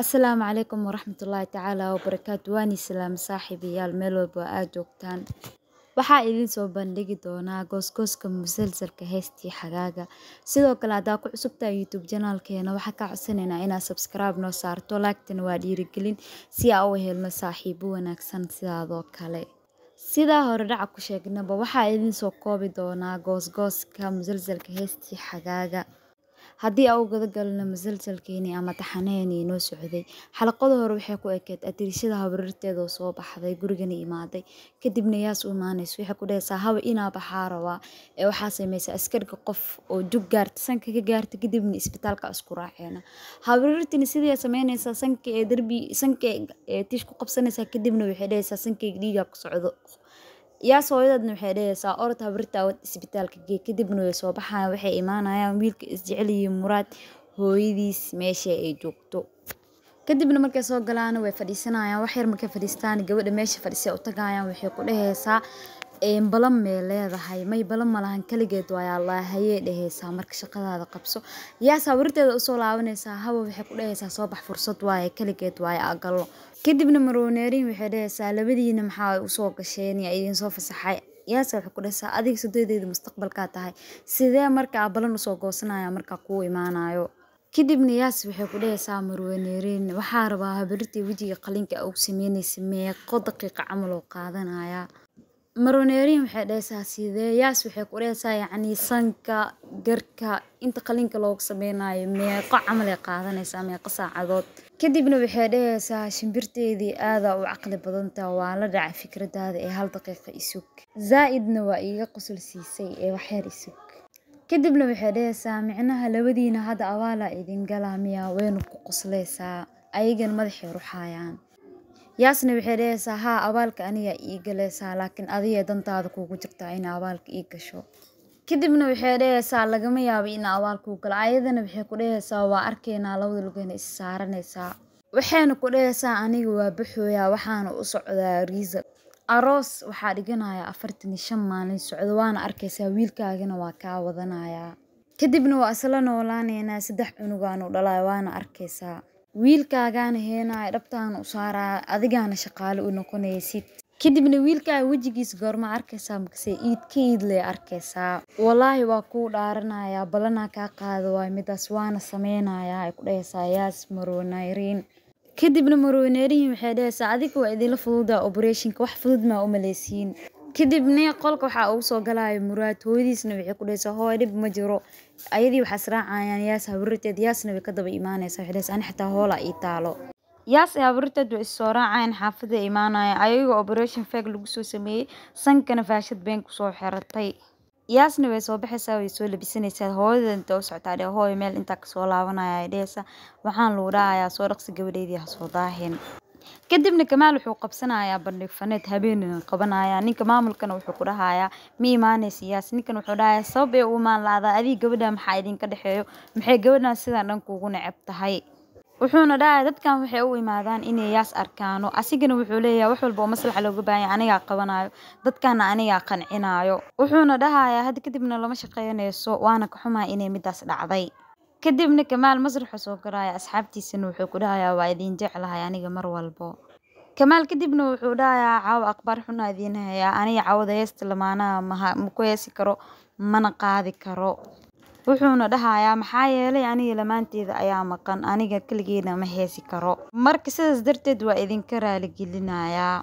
asalaamu calaykum waraxmat ullaahi tacaala wabarakaatu waan salaam saaxiibayaal meel walba aad joogtaan waxaa idiin soo bandhigi doonaa goosgooska musalsalka heestii xagaaga sidoo kale haddaa ku cusubtahay youtube janaalkeena waxaa kaa codsanaynaa inaad sabskraibe noo saarto laagtana waa dhiirigelin si aa u helno saaxiibo wanaagsan sidaadoo kale sidaa hore dhaca ku sheegnaba waxaa idiin soo koobi doonaa goosgooska musalsalka heestii xagaaga haddii aa u guda galno ama taxanaheennii inoo socday xalaqada hore waxay ku ekeyd adirishada habarirteeda oo soo baxday gurigana imaaday kadibna yaas u imaanayso waxay ku dhahaysaa haba inaa baxaa rabaa ee waxaa sameysa askarka qof oo jug gaarta sanka ka gaarta kadibna isbitaalka isku raaceena habarirtina sidii samaynaysaa sanka ee darbi sanka ee tiish ku qabsanaysaa kadibna waxay dhahaysaa sankayga dhiigaa ku socdo yaas hooyadeedna waxay dhehaysaa orod habirtaa isbitaalka gee kadibna way soo baxayaan waxay imaanayaan wiilka isjecelyihiin muraad hooyadiis meesha ay joogto kadibna markay soo galaana way fadhiisanayaan wax yar markay fadhiistaan gabadha meesha fadhisay u tagayaan waxay ku dhehaysaa een bala mey leedahay may bala malahan kaliged waye allahayey deheysa marka shaqadaada qabso yaa sawirteeda usoo laabaneysa haba waxay ku dheheysaa soo bax fursad waaye kaliged waaye agalo kadibna marwaneeriin waxay dheheysaa labadiina maxaa usoo gasheen idin soo fasaxay yaase waxay ku dheheysaa adiga sadodeeda mustaqbalkaa tahay sidee markaa balan usoo goosanaya markaa kuu imaanayo kadibna yaas waxay ku dheheysaa marwaneeriin waxaa rabaa habaritii wejiga qalinka uu sameyneysa meeqo daqiiqa camal oo qaadanaya maroneerin waxay dhaysaa sideyaas waxay ku dhaysaa yacni sanka, garka, inta qalinka loogu sameynaayo meeqo camal ay qaadanaysaa meeqo saacadood. Kadibna waxay dhaysaa shimbirteedii aadaa u caqli badanta waa la dhacay fikradaada ee hal daqiiqa isug. Zaa'idna waa iiga qosol siisay ee waxyar isug. Kadibna waxay dhaysaa micnaha labadiina hadda abaala idin galaa miyaa waynu ku qosleysaa. ayagan madaxay ruxaayaan yaasna waxay dhahaysaa haa abaalka anigaa ii galeysaa laakiin adigee dantaada kuugu jirtaa inaa abaalka ii gasho kadibna waxay dhahaysaa lagama yaabo inaa abaal kuu galo ayadana waxay ku dhahaysaa waa arkaynaa labada lugeyna is saaranaysaa waxayna ku dhahaysaa aniga waa baxooyaa waxaana u socdaa riisa aroos waxaa dhiganayaa afartan iyo shan maalin socdo waana arkaysaa wiilkaagana waa kaa wadanayaa kadibna waa isla noolaaneynaa saddex cunugaanu dhalaya waana arkaysaa wiilkagaan heenaya dhabtaan usaaraya adigaana shaqaale u noqoneysid kadibna wiilkaaga wejigiis goorma arkaysaa makase iidkaid le arkaysaa walaahi waa kuu dhaaranayaa balanaa kaa qaada waay midaas waana sameynayaa ay ku dhahaysaa yaas maroonairiin kadibna maroonairiin waxay dhahaysaa adiga waa idinla fududa oberetionka wax fudud maa u maleysiin kadibna qolka waxaa ugu soo galaya muraad hooyadiisna waxay ku dhahaysaa hooy dhib ma jiro ayadii waxaa israacayaan yaas habarirteed yaasna way ka daba imaanaysaa waxay dhahaysaa ani xitaa hoola ah ii taalo yaas ee habarirteed way is soo raacayaan xaafada imaanaya ayaga operation fag lagu soo sameeyey sankana faashad been kusoo xiratay yaasna way soo baxaysaa way soo labisanaysaa hooyada inta u socotaa dheh hooyo meel intaa kasoo laabanaya ay dhehaysaa waxaan lagu dhahayaa soo dhaqsi gabadheedii ha soo daahin kadibna kamaal wuxuu qabsanayaa bandhig faneed habeenina qabanayaa ninka maamulkana wuxuu ku dhahayaa ma imaanaysiyaas ninkan wuxuu dhahayaa sabab ee u imaan la-adaa adig gabadha maxaa idinka dhexeeyo maxay gabadhaan sidaan dhan kuugu necab tahay wuxuuna dhahayaa dadkan waxay u imaadaan inay yaas arkaano asigana wuxuu leeyahay wax walba oo maslaxa looga baahanya anigaa qabanaayo dadkana anigaa qancinaayo wuxuuna dhahayaa had kadibna lama shaqeynayso waana ka xumaa inay midaas dhacday kadibna kamaal masraxuu soo garaya asxaabtiisana wuxuu ku dhahayaa waa idiin jeclahay aniga mar walbo kamaal kadibna wuxuu dhahayaa caawo aqbaar xunaa idiin hayaa aniga caawada heesta lamaanaha maha maku heesi karo mana qaadi karo wuxuuna dhahayaa maxaa yeelay aniga lamaanteeda ayaa maqan aniga keligeedna ma heesi karo marka sidaas darteed waa idinka raaligelinayaa